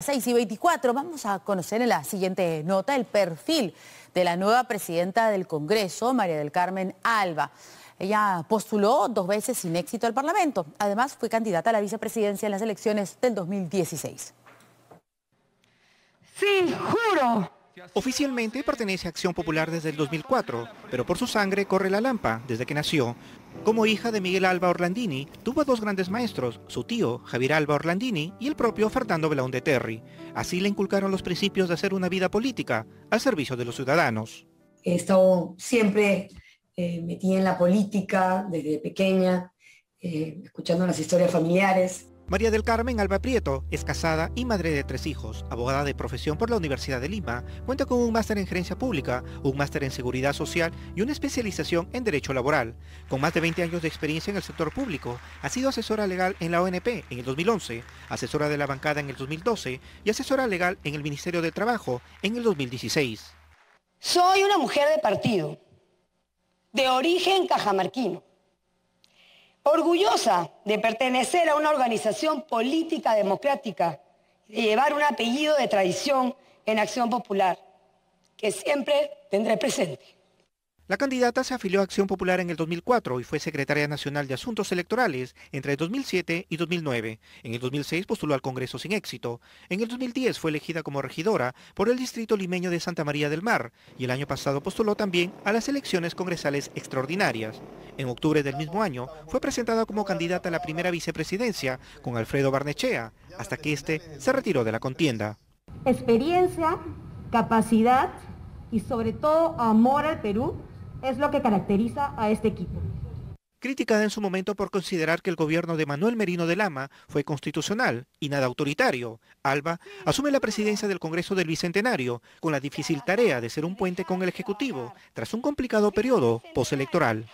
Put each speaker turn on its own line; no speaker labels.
6 y 24 vamos a conocer en la siguiente nota el perfil de la nueva presidenta del Congreso, María del Carmen Alba. Ella postuló dos veces sin éxito al Parlamento. Además, fue candidata a la vicepresidencia en las elecciones del 2016.
Sí, juro Oficialmente pertenece a Acción Popular desde el 2004, pero por su sangre corre la lampa desde que nació. Como hija de Miguel Alba Orlandini, tuvo dos grandes maestros, su tío Javier Alba Orlandini y el propio Fernando Blaón de Terry. Así le inculcaron los principios de hacer una vida política al servicio de los ciudadanos. He
estado siempre eh, metida en la política desde pequeña,
eh, escuchando las historias familiares. María del Carmen Alba Prieto es casada y madre de tres hijos, abogada de profesión por la Universidad de Lima, cuenta con un máster en gerencia pública, un máster en seguridad social y una especialización en derecho laboral. Con más de 20 años de experiencia en el sector público, ha sido asesora legal en la ONP en el 2011, asesora de la bancada en el 2012 y asesora legal en el Ministerio de Trabajo en el 2016. Soy una mujer
de partido, de origen cajamarquino orgullosa de pertenecer a una organización política democrática y de llevar un apellido de tradición en Acción Popular, que siempre tendré presente.
La candidata se afilió a Acción Popular en el 2004 y fue secretaria nacional de Asuntos Electorales entre el 2007 y 2009. En el 2006 postuló al Congreso sin éxito. En el 2010 fue elegida como regidora por el distrito limeño de Santa María del Mar y el año pasado postuló también a las elecciones congresales extraordinarias. En octubre del mismo año fue presentada como candidata a la primera vicepresidencia con Alfredo Barnechea, hasta que este se retiró de la contienda.
Experiencia, capacidad y sobre todo amor
al Perú es lo que caracteriza a este equipo. Criticada en su momento por considerar que el gobierno de Manuel Merino de Lama fue constitucional y nada autoritario, Alba asume la presidencia del Congreso del Bicentenario con la difícil tarea de ser un puente con el Ejecutivo tras un complicado periodo postelectoral.